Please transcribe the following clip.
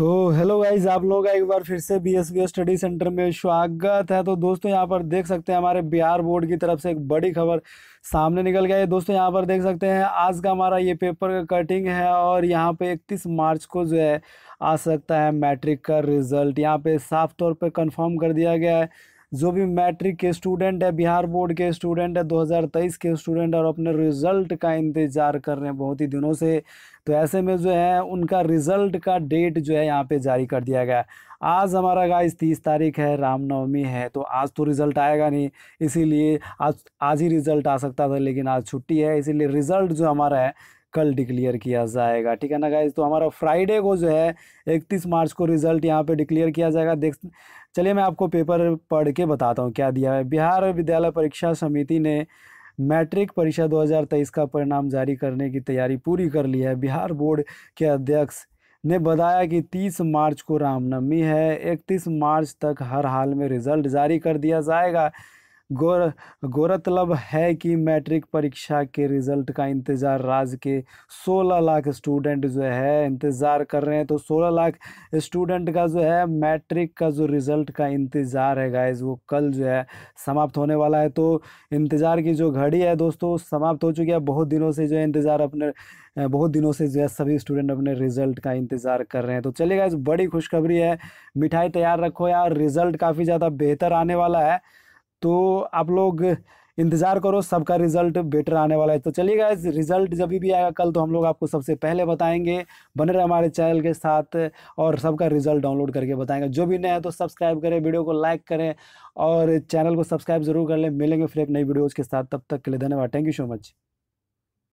तो hello guys आप लोग एक बार फिर से बी एस स्टडी सेंटर में स्वागत है तो दोस्तों यहाँ पर देख सकते हैं हमारे बिहार बोर्ड की तरफ से एक बड़ी खबर सामने निकल गया है दोस्तों यहाँ पर देख सकते हैं आज का हमारा ये पेपर का कटिंग है और यहाँ पे इकतीस मार्च को जो है आ सकता है मैट्रिक का रिजल्ट यहाँ पे साफ तौर पर कन्फर्म कर दिया गया है जो भी मैट्रिक के स्टूडेंट है बिहार बोर्ड के स्टूडेंट है 2023 के स्टूडेंट और अपने रिज़ल्ट का इंतज़ार कर रहे हैं बहुत ही दिनों से तो ऐसे में जो है उनका रिज़ल्ट का डेट जो है यहाँ पे जारी कर दिया गया आज हमारा गाइस तीस तारीख है रामनवमी है तो आज तो रिज़ल्ट आएगा नहीं इसीलिए आज आज ही रिज़ल्ट आ सकता था लेकिन आज छुट्टी है इसीलिए रिज़ल्ट जो हमारा है कल डिक्लेयर किया जाएगा ठीक है ना गाइज तो हमारा फ्राइडे को जो है इकतीस मार्च को रिजल्ट यहाँ पे डिक्लेयर किया जाएगा देख चलिए मैं आपको पेपर पढ़ के बताता हूँ क्या दिया है बिहार विद्यालय परीक्षा समिति ने मैट्रिक परीक्षा 2023 का परिणाम जारी करने की तैयारी पूरी कर ली है बिहार बोर्ड के अध्यक्ष ने बताया कि 30 मार्च को रामनवमी है 31 मार्च तक हर हाल में रिजल्ट जारी कर दिया जाएगा गौर गौरतलब है कि मैट्रिक परीक्षा के रिज़ल्ट का इंतज़ार राज्य के 16 लाख स्टूडेंट जो है इंतज़ार कर रहे हैं तो 16 लाख स्टूडेंट का जो है मैट्रिक का जो रिज़ल्ट का इंतज़ार है गाइज वो कल जो है समाप्त होने वाला है तो इंतज़ार की जो घड़ी है दोस्तों समाप्त हो चुकी है बहुत दिनों से जो है इंतज़ार अपने बहुत दिनों से जो है सभी स्टूडेंट अपने रिज़ल्ट का इंतज़ार कर रहे हैं तो चलिए गाइज बड़ी खुशखबरी है मिठाई तैयार रखो यार रिज़ल्ट काफ़ी ज़्यादा बेहतर आने वाला है तो आप लोग इंतज़ार करो सबका रिजल्ट बेटर आने वाला है तो चलिए गाइज रिजल्ट जब भी आएगा कल तो हम लोग आपको सबसे पहले बताएंगे बने रहे हमारे चैनल के साथ और सबका रिजल्ट डाउनलोड करके बताएंगे जो भी नया है तो सब्सक्राइब करें वीडियो को लाइक करें और चैनल को सब्सक्राइब जरूर कर लें मिलेंगे फिर एक नई वीडियोज़ के साथ तब तक के लिए धन्यवाद थैंक यू सो मच